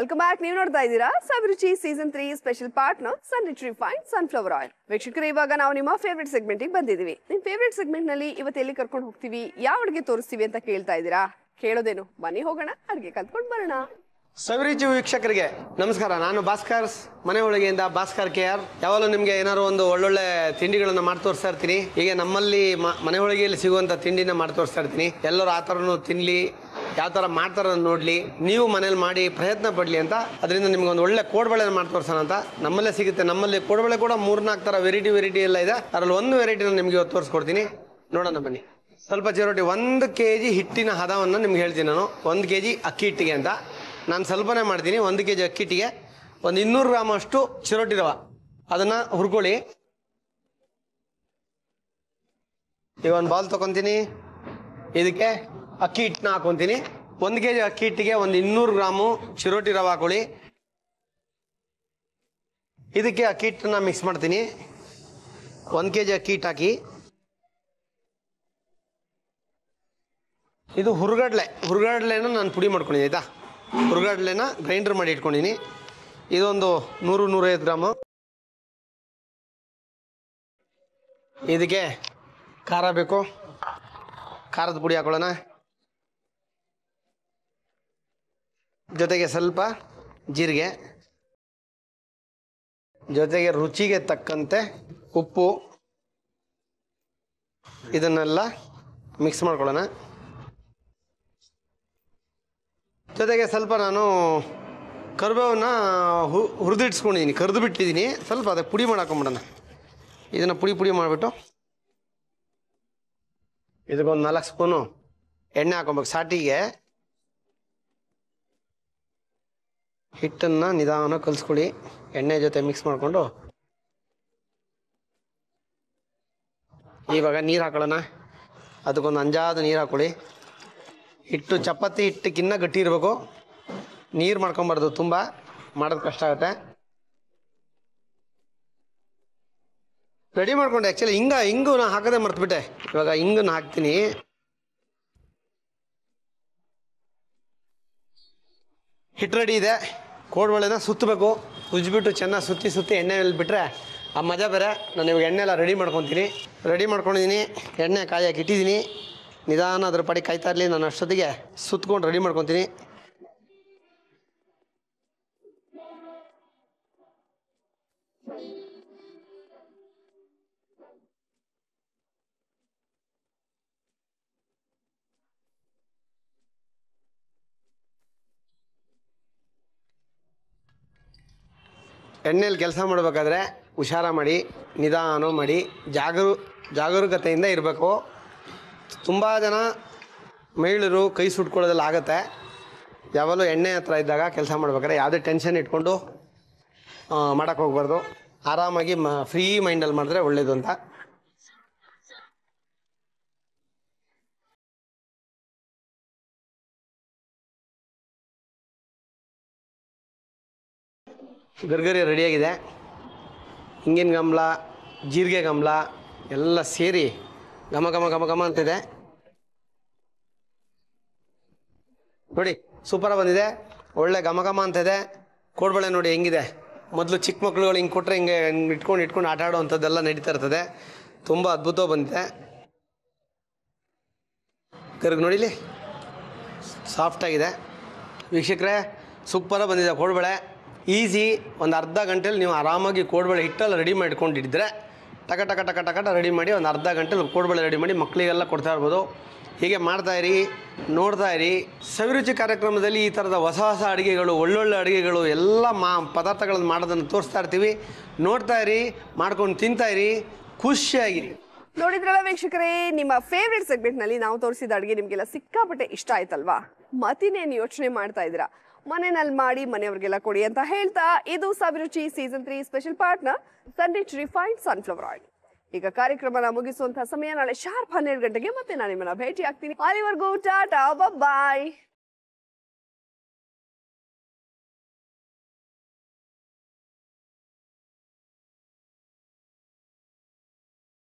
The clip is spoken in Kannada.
ವೆಲ್ಕಮ್ ಬ್ಯಾಕ್ ನೀವು ನೋಡ್ತಾ ಇದ್ದೀರಾ Saviruchi season three special partner Sunrich refine sunflower oil ವೀಕ್ಷಕರು ಇವಾಗ ನಾವು ನಿಮ್ಮ ಫೇವ್ರೆಟ್ ಸೆಗ್ಮೆಂಟಿಗೆ ಬಂದಿದ್ದೀವಿ ನಿಮ್ಮ ಫೇವ್ರೆಟ್ ಸೆಗ್ಮೆಂಟ್ನಲ್ಲಿ ಇವತ್ತು ಎಲ್ಲಿ ಕರ್ಕೊಂಡು ಹೋಗ್ತೀವಿ ಯಾವ ಅಡುಗೆ ತೋರಿಸ್ತೀವಿ ಅಂತ ಕೇಳ್ತಾ ಇದ್ದೀರಾ ಕೇಳೋದೇನು ಮನೆ ಹೋಗೋಣ ಅಡುಗೆ ಕಲ್ತ್ಕೊಂಡು ಬರೋಣ ಸವಿರುಚಿ ವೀಕ್ಷಕರಿಗೆ ನಮಸ್ಕಾರ ನಾನು ಭಾಸ್ಕರ್ಸ್ ಮನೆ ಒಳಗೆಯಿಂದ ಭಾಸ್ಕರ್ ಕೆ ಆರ್ ಯಾವಾಗಲೂ ನಿಮ್ಗೆ ಏನಾದ್ರು ಒಂದು ಒಳ್ಳೊಳ್ಳೆ ತಿಂಡಿಗಳನ್ನು ಮಾಡಿ ತೋರಿಸ್ತಾ ಇರ್ತೀನಿ ಹೀಗೆ ನಮ್ಮಲ್ಲಿ ಮನೆ ಒಳಗೆಯಲ್ಲಿ ಸಿಗುವಂತ ತಿಂಡಿನ ಮಾಡಿ ತೋರಿಸ್ತಾ ಇರ್ತೀನಿ ಎಲ್ಲರೂ ಆ ಥರನೂ ತಿನ್ನಲಿ ಯಾವ ಥರ ಮಾಡ್ತಾರೆ ನೋಡಲಿ ನೀವು ಮನೇಲಿ ಮಾಡಿ ಪ್ರಯತ್ನ ಪಡಲಿ ಅಂತ ಅದರಿಂದ ನಿಮ್ಗೆ ಒಂದು ಒಳ್ಳೆ ಕೋಡ್ಬಳೆ ಮಾಡಿ ತೋರಿಸೋಣ ಅಂತ ನಮ್ಮಲ್ಲೇ ಸಿಗುತ್ತೆ ನಮ್ಮಲ್ಲಿ ಕೋಡ್ಬಳೆ ಕೂಡ ಮೂರ್ನಾಲ್ಕು ಥರ ವೆರೈಟಿ ವೆರೈಟಿ ಎಲ್ಲ ಇದೆ ಅದರಲ್ಲಿ ಒಂದು ವೆರೈಟಿನ ನಿಮಗೆ ಇವತ್ತು ತೋರಿಸ್ಕೊಡ್ತೀನಿ ನೋಡೋಣ ಬನ್ನಿ ಸ್ವಲ್ಪ ಚಿರೋಟಿ ಒಂದು ಕೆ ಜಿ ಹಿಟ್ಟಿನ ಹದವನ್ನು ನಿಮ್ಗೆ ಹೇಳ್ತೀನಿ ನಾನು ಒಂದು ಕೆ ಜಿ ಅಕ್ಕಿ ಹಿಟ್ಟಿಗೆ ಅಂತ ನಾನು ಸ್ವಲ್ಪನೇ ಮಾಡ್ತೀನಿ ಒಂದು ಕೆ ಜಿ ಅಕ್ಕಿ ಹಿಟ್ಟಿಗೆ ಒಂದು ಇನ್ನೂರು ಗ್ರಾಮ್ ಅಷ್ಟು ಚಿರೋಟಿ ರವ ಅದನ್ನು ಹುರ್ಕೊಳ್ಳಿ ಈಗ ಒಂದು ಬಾಲ್ ತೊಗೊತೀನಿ ಇದಕ್ಕೆ ಅಕ್ಕಿ ಹಿಟ್ಟನ್ನ ಹಾಕೊಂತೀನಿ ಒಂದು ಕೆ ಜಿ ಅಕ್ಕಿ ಹಿಟ್ಟಿಗೆ ಒಂದು ಇನ್ನೂರು ಗ್ರಾಮು ಚಿರೋಟಿ ರವೆ ಹಾಕೊಳ್ಳಿ ಇದಕ್ಕೆ ಅಕ್ಕಿ ಹಿಟ್ಟನ್ನ ಮಿಕ್ಸ್ ಮಾಡ್ತೀನಿ ಒಂದು ಕೆ ಜಿ ಅಕ್ಕಿ ಹಿಟ್ಟು ಹಾಕಿ ಇದು ಹುರ್ಗಡ್ಲೆ ಹುರುಗಡಲೆನ ನಾನು ಪುಡಿ ಮಾಡ್ಕೊಂಡಿದ್ದೆ ಆಯಿತಾ ಹುರ್ಗಡ್ಲೆನ ಗ್ರೈಂಡರ್ ಮಾಡಿ ಇಟ್ಕೊಂಡಿನಿ ಇದೊಂದು ನೂರು ನೂರೈವತ್ತು ಗ್ರಾಮು ಇದಕ್ಕೆ ಖಾರ ಬೇಕು ಖಾರದ ಪುಡಿ ಹಾಕೊಳ್ಳೋಣ ಜೊತೆಗೆ ಸ್ವಲ್ಪ ಜೀರಿಗೆ ಜೊತೆಗೆ ರುಚಿಗೆ ತಕ್ಕಂತೆ ಉಪ್ಪು ಇದನ್ನೆಲ್ಲ ಮಿಕ್ಸ್ ಮಾಡ್ಕೊಳ್ಳೋಣ ಜೊತೆಗೆ ಸ್ವಲ್ಪ ನಾನು ಕರಿಬೇವನ್ನ ಹು ಹುರಿದಿಟ್ಸ್ಕೊಂಡಿದ್ದೀನಿ ಕರೆದು ಬಿಟ್ಟಿದ್ದೀನಿ ಸ್ವಲ್ಪ ಅದಕ್ಕೆ ಪುಡಿ ಮಾಡಾಕೊಂಬಿಡೋಣ ಇದನ್ನು ಪುಡಿ ಪುಡಿ ಮಾಡಿಬಿಟ್ಟು ಇದಕ್ಕೊಂದು ನಾಲ್ಕು ಸ್ಪೂನು ಎಣ್ಣೆ ಹಾಕೊಬೇಕು ಸಾಟಿಗೆ ಹಿಟ್ಟನ್ನು ನಿಧಾನ ಕಲಿಸ್ಕೊಳ್ಳಿ ಎಣ್ಣೆ ಜೊತೆ ಮಿಕ್ಸ್ ಮಾಡಿಕೊಂಡು ಇವಾಗ ನೀರು ಹಾಕೊಳ್ಳೋಣ ಅದಕ್ಕೊಂದು ಅಂಜಾದ ನೀರು ಹಾಕೊಳ್ಳಿ ಹಿಟ್ಟು ಚಪಾತಿ ಹಿಟ್ಟಕ್ಕಿನ್ನ ಗಟ್ಟಿ ಇರಬೇಕು ನೀರು ಮಾಡ್ಕೊಬಾರ್ದು ತುಂಬ ಮಾಡೋದು ಕಷ್ಟ ಆಗುತ್ತೆ ರೆಡಿ ಮಾಡ್ಕೊಂಡೆ ಆ್ಯಕ್ಚುಲಿ ಹಿಂಗ ಹಿಂಗು ನಾನು ಹಾಕದೆ ಮರ್ತುಬಿಟ್ಟೆ ಇವಾಗ ಹಿಂಗನ್ನು ಹಾಕ್ತೀನಿ ಹಿಟ್ಟು ರೆಡಿ ಇದೆ ಕೋಡ್ಬಳೆನ ಸುತ್ತಬೇಕು ಉಜ್ಜಿಬಿಟ್ಟು ಚೆನ್ನಾಗಿ ಸುತ್ತಿ ಸುತ್ತಿ ಎಣ್ಣೆಯಲ್ಲಿ ಬಿಟ್ಟರೆ ಆ ಮಜಾ ಬೇರೆ ನಾನು ಇವಾಗ ಎಣ್ಣೆ ಎಲ್ಲ ರೆಡಿ ಮಾಡ್ಕೊತೀನಿ ರೆಡಿ ಮಾಡ್ಕೊಂಡಿದ್ದೀನಿ ಎಣ್ಣೆ ಕಾಯಕ್ಕೆ ಇಟ್ಟಿದ್ದೀನಿ ನಿಧಾನ ಅದ್ರ ಪಡಿ ಕಾಯ್ತಾ ಇರಲಿ ನಾನು ಅಷ್ಟೊತ್ತಿಗೆ ಸುತ್ತಕೊಂಡು ರೆಡಿ ಮಾಡ್ಕೊತೀನಿ ಎಣ್ಣೆಯಲ್ಲಿ ಕೆಲಸ ಮಾಡಬೇಕಾದ್ರೆ ಹುಷಾರ ಮಾಡಿ ನಿಧಾನ ಮಾಡಿ ಜಾಗರೂ ಜಾಗರೂಕತೆಯಿಂದ ಇರಬೇಕು ತುಂಬ ಜನ ಮಹಿಳೆಯರು ಕೈ ಸುಟ್ಕೊಳ್ಳೋದೆಲ್ಲ ಆಗುತ್ತೆ ಯಾವಾಗಲೂ ಎಣ್ಣೆ ಹತ್ರ ಇದ್ದಾಗ ಕೆಲಸ ಮಾಡ್ಬೇಕಾದ್ರೆ ಯಾವುದೇ ಟೆನ್ಷನ್ ಇಟ್ಕೊಂಡು ಮಾಡೋಕ್ಕೆ ಹೋಗ್ಬಾರ್ದು ಆರಾಮಾಗಿ ಮ ಫ್ರೀ ಮೈಂಡಲ್ಲಿ ಮಾಡಿದ್ರೆ ಒಳ್ಳೆಯದು ಅಂತ ಗರ್ಗರಿ ರೆಡಿಯಾಗಿದೆ ಹಿಂಗಿನ ಗಮಲ ಜೀರಿಗೆ ಗಮಲ ಎಲ್ಲ ಸೇರಿ ಘಮ ಘಮ ಘಮ ಘಮ ಅಂತಿದೆ ನೋಡಿ ಸೂಪರಾಗಿ ಬಂದಿದೆ ಒಳ್ಳೆ ಘಮ ಘಮ ಅಂತಿದೆ ಕೋಡ್ಬಳೆ ನೋಡಿ ಹೆಂಗಿದೆ ಮೊದಲು ಚಿಕ್ಕ ಮಕ್ಳುಗಳು ಹಿಂಗೆ ಕೊಟ್ಟರೆ ಹಿಂಗೆ ಹಿಂಗೆ ಇಟ್ಕೊಂಡು ಇಟ್ಕೊಂಡು ಆಟ ಆಡುವಂಥದ್ದೆಲ್ಲ ನಡೀತಾ ಇರ್ತದೆ ತುಂಬ ಅದ್ಭುತ ಬಂದಿದೆ ಗರ್ಗ ನೋಡಿಲಿ ಸಾಫ್ಟಾಗಿದೆ ವೀಕ್ಷಕರೇ ಸೂಪರಾಗಿ ಬಂದಿದೆ ಕೋಡ್ಬಳೆ ಈಸಿ ಒಂದು ಅರ್ಧ ಗಂಟೆಯಲ್ಲಿ ನೀವು ಆರಾಮಾಗಿ ಕೋಡ್ಬಳೆ ಹಿಟ್ಟಲ್ಲಿ ರೆಡಿ ಮಾಡ್ಕೊಂಡಿದ್ದರೆ ಟಕ ಟಕ ಟಕ ಟಕಟ ರೆಡಿ ಮಾಡಿ ಒಂದು ಅರ್ಧ ಗಂಟೆಲಿ ಕೋಡ್ಬಳೆ ರೆಡಿ ಮಾಡಿ ಮಕ್ಕಳಿಗೆಲ್ಲ ಕೊಡ್ತಾ ಇರ್ಬೋದು ಹೀಗೆ ಇರಿ ನೋಡ್ತಾ ಇರಿ ಸವಿರುಚಿ ಕಾರ್ಯಕ್ರಮದಲ್ಲಿ ಈ ಥರದ ಹೊಸ ಹೊಸ ಅಡುಗೆಗಳು ಒಳ್ಳೊಳ್ಳೆ ಅಡುಗೆಗಳು ಎಲ್ಲ ಮಾ ಪದಾರ್ಥಗಳನ್ನು ಮಾಡೋದನ್ನು ತೋರಿಸ್ತಾ ಇರ್ತೀವಿ ನೋಡ್ತಾ ಇರಿ ಮಾಡ್ಕೊಂಡು ತಿಂತಾ ಇರಿ ಖುಷಿಯಾಗಿರಿ ನೋಡಿದ್ರಲ್ಲ ವೀಕ್ಷಕರೇ ನಿಮ್ಮ ಫೇವ್ರೆಟ್ ಸೆಗ್ಮೆಂಟ್ನಲ್ಲಿ ನಾವು ತೋರಿಸಿದ ಅಡುಗೆ ನಿಮಗೆಲ್ಲ ಸಿಕ್ಕಾಪಟ್ಟೆ ಇಷ್ಟ ಆಯ್ತಲ್ವಾ ಮತ್ತಿನೇನು ಯೋಚನೆ ಮಾಡ್ತಾ ಇದ್ದೀರಾ ಮನೆಯಲ್ಲಿ ಮಾಡಿ ಮನೆಯವ್ರಿಗೆಲ್ಲ ಕೊಡಿ ಅಂತ ಹೇಳ್ತಾ ಇದು Saviruchi season three special partner Sunrich refined sunflower oil ಈಗ ಕಾರ್ಯಕ್ರಮನ ಮುಗಿಸುವಂತಹ ಸಮಯ ನಾಳೆ ಶಾರ್ಪ್ ಹನ್ನೆರಡು ಗಂಟೆಗೆ ಮತ್ತೆ ನಾನು ನಿಮ್ಮನ್ನ ಭೇಟಿ ಆಗ್ತೀನಿ ಅಲ್ಲಿವರೆಗೂ ಟಾಟಾ ಬಾಯ್